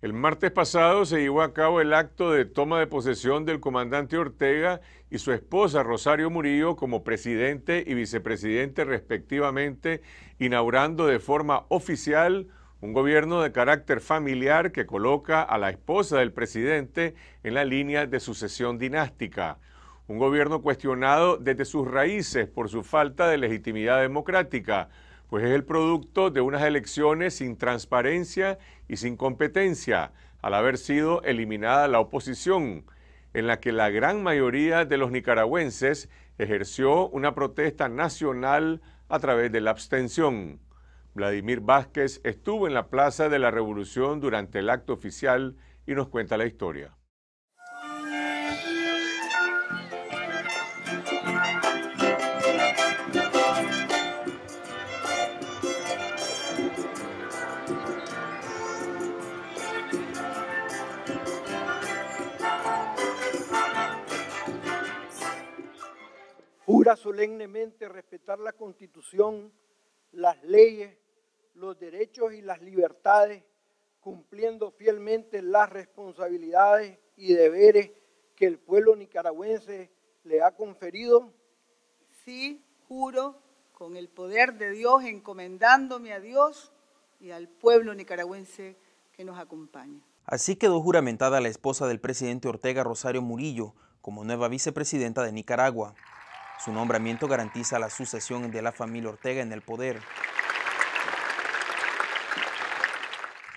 El martes pasado se llevó a cabo el acto de toma de posesión del comandante Ortega y su esposa Rosario Murillo como presidente y vicepresidente respectivamente, inaugurando de forma oficial un gobierno de carácter familiar que coloca a la esposa del presidente en la línea de sucesión dinástica un gobierno cuestionado desde sus raíces por su falta de legitimidad democrática, pues es el producto de unas elecciones sin transparencia y sin competencia, al haber sido eliminada la oposición, en la que la gran mayoría de los nicaragüenses ejerció una protesta nacional a través de la abstención. Vladimir Vázquez estuvo en la Plaza de la Revolución durante el acto oficial y nos cuenta la historia. jura solemnemente respetar la constitución, las leyes, los derechos y las libertades, cumpliendo fielmente las responsabilidades y deberes que el pueblo nicaragüense le ha conferido? Sí, juro, con el poder de Dios, encomendándome a Dios y al pueblo nicaragüense que nos acompaña. Así quedó juramentada la esposa del presidente Ortega Rosario Murillo como nueva vicepresidenta de Nicaragua. Su nombramiento garantiza la sucesión de la familia Ortega en el poder.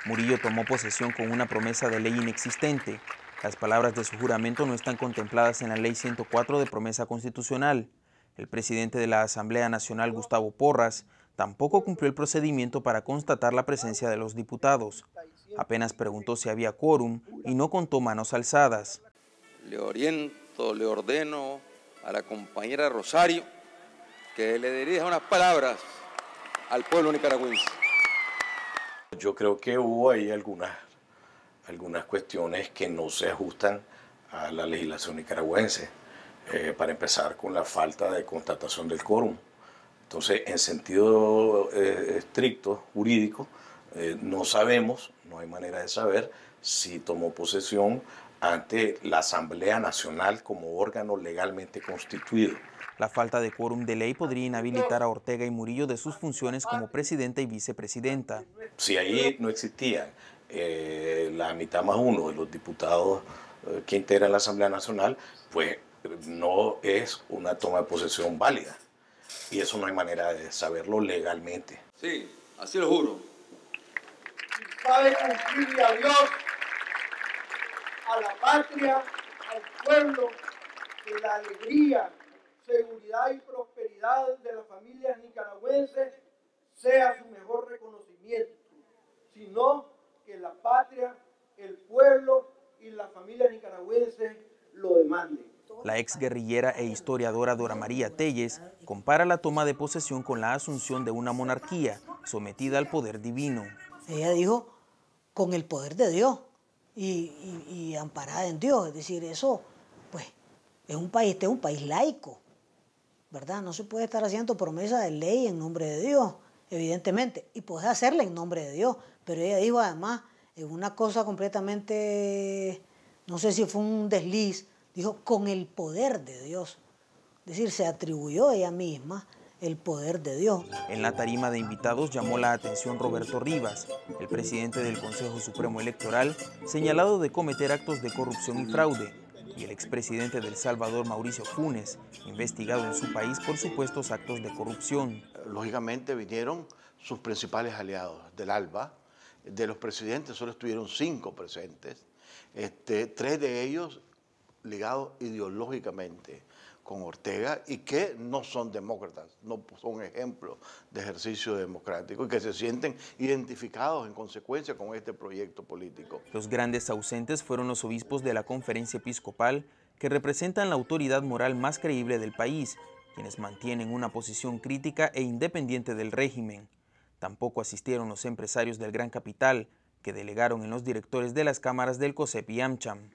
Murillo tomó posesión con una promesa de ley inexistente. Las palabras de su juramento no están contempladas en la Ley 104 de promesa constitucional. El presidente de la Asamblea Nacional, Gustavo Porras, tampoco cumplió el procedimiento para constatar la presencia de los diputados. Apenas preguntó si había quórum y no contó manos alzadas. Le oriento, le ordeno a la compañera Rosario que le dirija unas palabras al pueblo nicaragüense. Yo creo que hubo ahí algunas, algunas cuestiones que no se ajustan a la legislación nicaragüense. Eh, para empezar con la falta de constatación del quórum. Entonces, en sentido eh, estricto, jurídico, eh, no sabemos, no hay manera de saber si tomó posesión ante la Asamblea Nacional como órgano legalmente constituido. La falta de quórum de ley podría inhabilitar a Ortega y Murillo de sus funciones como presidenta y vicepresidenta. Si ahí no existía eh, la mitad más uno de los diputados eh, que integran la Asamblea Nacional, pues no es una toma de posesión válida. Y eso no hay manera de saberlo legalmente. Sí, así lo juro. Padre, cumplir a Dios a la patria, al pueblo, que la alegría, seguridad y prosperidad de las familias nicaragüenses sea su mejor reconocimiento, sino que la patria, el pueblo y la familia nicaragüense lo demanden. La ex guerrillera e historiadora Dora María Telles compara la toma de posesión con la asunción de una monarquía sometida al poder divino. Ella dijo, con el poder de Dios y, amparada en Dios. Es decir, eso, pues, es un país, este es un país laico, ¿verdad? No se puede estar haciendo promesa de ley en nombre de Dios, evidentemente, y puedes hacerla en nombre de Dios, pero ella dijo además, en una cosa completamente, no sé si fue un desliz, dijo, con el poder de Dios. Es decir, se atribuyó a ella misma el poder de Dios. En la tarima de invitados llamó la atención Roberto Rivas, el presidente del Consejo Supremo Electoral, señalado de cometer actos de corrupción y fraude, y el expresidente del Salvador, Mauricio Funes, investigado en su país por supuestos actos de corrupción. Lógicamente vinieron sus principales aliados del ALBA, de los presidentes solo estuvieron cinco presentes, este, tres de ellos ligados ideológicamente con Ortega y que no son demócratas, no son ejemplos de ejercicio democrático y que se sienten identificados en consecuencia con este proyecto político. Los grandes ausentes fueron los obispos de la conferencia episcopal que representan la autoridad moral más creíble del país, quienes mantienen una posición crítica e independiente del régimen. Tampoco asistieron los empresarios del Gran Capital, que delegaron en los directores de las cámaras del COSEP y AMCHAM.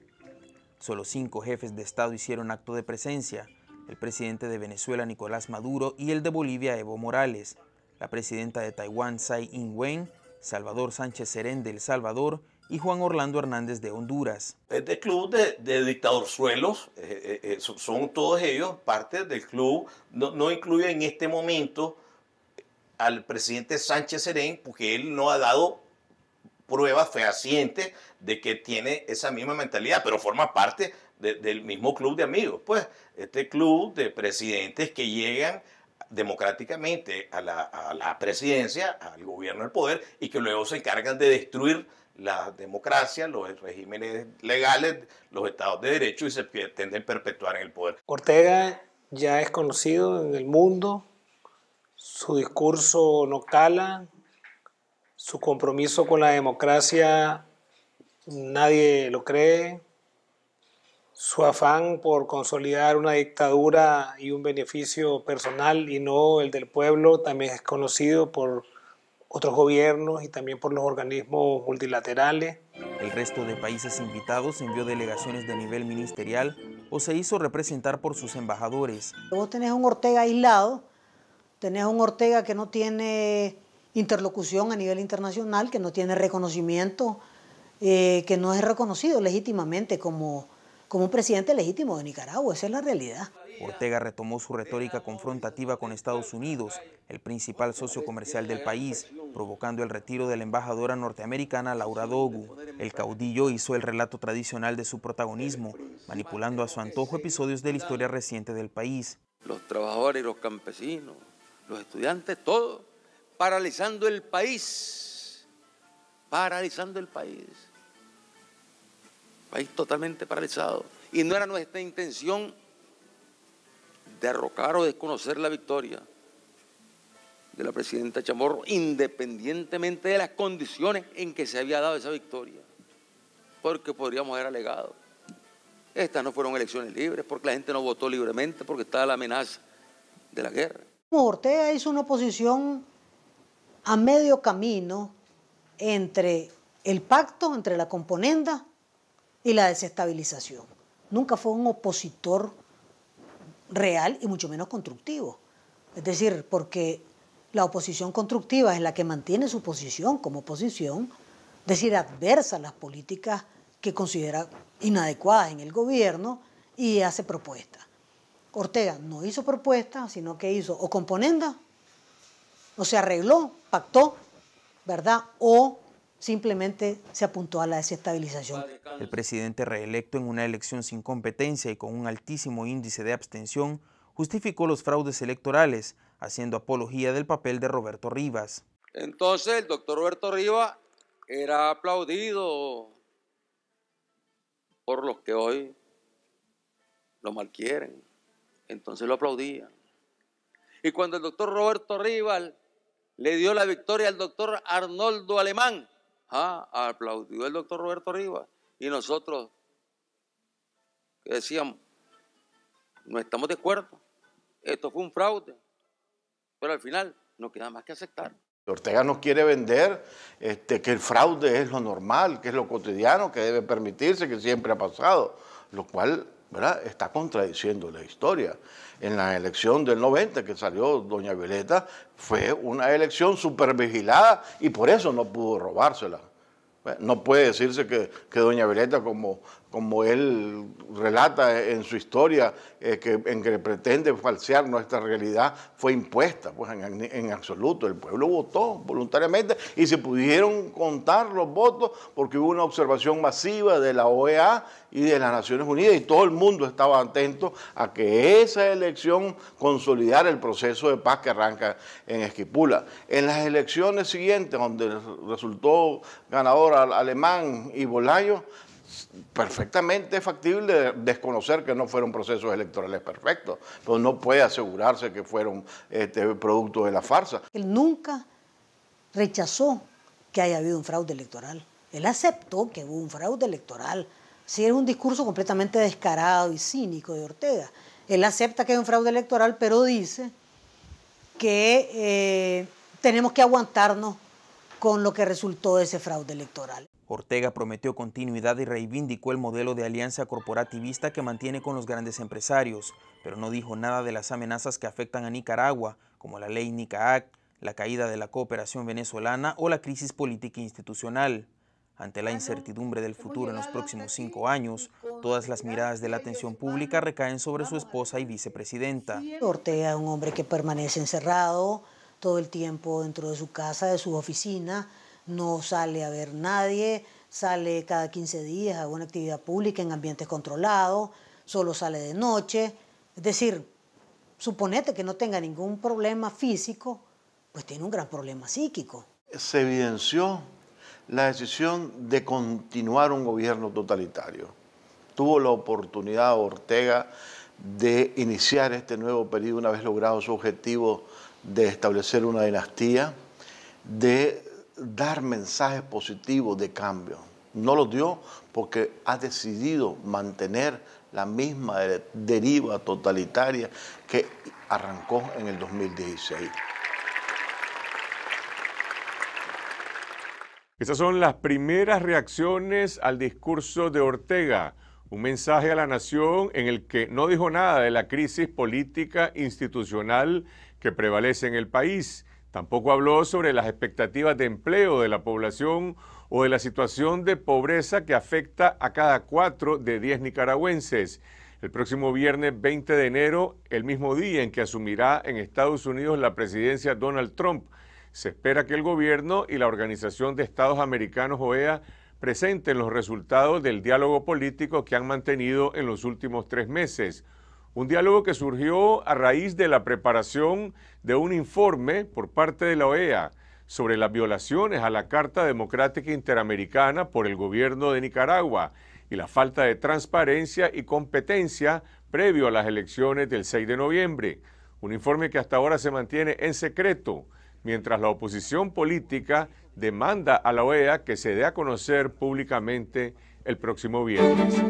Solo cinco jefes de Estado hicieron acto de presencia, el presidente de Venezuela Nicolás Maduro y el de Bolivia Evo Morales, la presidenta de Taiwán Tsai Ing-wen, Salvador Sánchez Serén de El Salvador y Juan Orlando Hernández de Honduras. Este club de, dictadorzuelos eh, eh, eh, son todos ellos parte del club, no, no incluye en este momento al presidente Sánchez Serén porque él no ha dado prueba fehaciente de que tiene esa misma mentalidad, pero forma parte del mismo club de amigos. Pues este club de presidentes que llegan democráticamente a la, a la presidencia, al gobierno del poder, y que luego se encargan de destruir la democracia, los regímenes legales, los estados de derecho y se pretenden perpetuar en el poder. Ortega ya es conocido en el mundo, su discurso no cala, su compromiso con la democracia nadie lo cree. Su afán por consolidar una dictadura y un beneficio personal y no el del pueblo también es conocido por otros gobiernos y también por los organismos multilaterales. El resto de países invitados envió delegaciones de nivel ministerial o se hizo representar por sus embajadores. Vos tenés un Ortega aislado, tenés un Ortega que no tiene interlocución a nivel internacional, que no tiene reconocimiento, eh, que no es reconocido legítimamente como, como presidente legítimo de Nicaragua. Esa es la realidad. Ortega retomó su retórica confrontativa con Estados Unidos, el principal socio comercial del país, provocando el retiro de la embajadora norteamericana Laura Dogu. El caudillo hizo el relato tradicional de su protagonismo, manipulando a su antojo episodios de la historia reciente del país. Los trabajadores, los campesinos, los estudiantes, todos paralizando el país, paralizando el país, país totalmente paralizado. Y no era nuestra intención derrocar o desconocer la victoria de la presidenta Chamorro, independientemente de las condiciones en que se había dado esa victoria, porque podríamos haber alegado. Estas no fueron elecciones libres, porque la gente no votó libremente, porque estaba la amenaza de la guerra. Ortega hizo una oposición a medio camino entre el pacto, entre la componenda y la desestabilización. Nunca fue un opositor real y mucho menos constructivo. Es decir, porque la oposición constructiva es la que mantiene su posición como oposición, es decir, adversa a las políticas que considera inadecuadas en el gobierno y hace propuestas. Ortega no hizo propuestas, sino que hizo o componenda o se arregló pactó, ¿verdad? O simplemente se apuntó a la desestabilización. El presidente reelecto en una elección sin competencia y con un altísimo índice de abstención justificó los fraudes electorales, haciendo apología del papel de Roberto Rivas. Entonces el doctor Roberto Rivas era aplaudido por los que hoy lo malquieren. Entonces lo aplaudían. Y cuando el doctor Roberto Rivas le dio la victoria al doctor Arnoldo Alemán. Ah, aplaudió el doctor Roberto Rivas. Y nosotros, decíamos, no estamos de acuerdo, esto fue un fraude. Pero al final no queda más que aceptar. Ortega nos quiere vender este, que el fraude es lo normal, que es lo cotidiano, que debe permitirse, que siempre ha pasado, lo cual ¿verdad? Está contradiciendo la historia. En la elección del 90 que salió doña Violeta fue una elección supervigilada y por eso no pudo robársela. No puede decirse que, que doña Violeta, como como él relata en su historia, eh, que, en que pretende falsear nuestra realidad, fue impuesta, pues en, absoluto. El pueblo votó voluntariamente y se pudieron contar los votos porque hubo una observación masiva de la OEA y de las Naciones Unidas y todo el mundo estaba atento a que esa elección consolidara el proceso de paz que arranca en Esquipula. En las elecciones siguientes, donde resultó ganador alemán y Bolaño, perfectamente factible desconocer que no fueron procesos electorales perfectos, pero no puede asegurarse que fueron este, producto de la farsa. Él nunca rechazó que haya habido un fraude electoral. Él aceptó que hubo un fraude electoral. Si un discurso completamente descarado y cínico de Ortega. Él acepta que hay un fraude electoral, pero dice que eh, tenemos que aguantarnos con lo que resultó de ese fraude electoral. Ortega prometió continuidad y reivindicó el modelo de alianza corporativista que mantiene con los grandes empresarios, pero no dijo nada de las amenazas que afectan a Nicaragua, como la ley NICAAC, la caída de la cooperación venezolana o la crisis política e institucional. Ante la incertidumbre del futuro en los próximos cinco años, todas las miradas de la atención pública recaen sobre su esposa y vicepresidenta. Ortega es un hombre que permanece encerrado todo el tiempo dentro de su casa, de su oficina, no sale a ver nadie, sale cada 15 días a una actividad pública en ambientes controlados, solo sale de noche. Es decir, suponete que no tenga ningún problema físico, pues tiene un gran problema psíquico. Se evidenció la decisión de continuar un gobierno totalitario. Tuvo la oportunidad Ortega de iniciar este nuevo periodo una vez logrado su objetivo de establecer una dinastía, de dar mensajes positivos de cambio. No los dio porque ha decidido mantener la misma deriva totalitaria que arrancó en el 2016. Estas son las primeras reacciones al discurso de Ortega, un mensaje a la nación en el que no dijo nada de la crisis política institucional que prevalece en el país Tampoco habló sobre las expectativas de empleo de la población o de la situación de pobreza que afecta a cada cuatro de diez nicaragüenses. El próximo viernes 20 de enero, el mismo día en que asumirá en Estados Unidos la presidencia Donald Trump, se espera que el gobierno y la Organización de Estados Americanos OEA presenten los resultados del diálogo político que han mantenido en los últimos tres meses. Un diálogo que surgió a raíz de la preparación de un informe por parte de la OEA sobre las violaciones a la Carta Democrática Interamericana por el gobierno de Nicaragua y la falta de transparencia y competencia previo a las elecciones del 6 de noviembre. Un informe que hasta ahora se mantiene en secreto, mientras la oposición política demanda a la OEA que se dé a conocer públicamente el próximo viernes.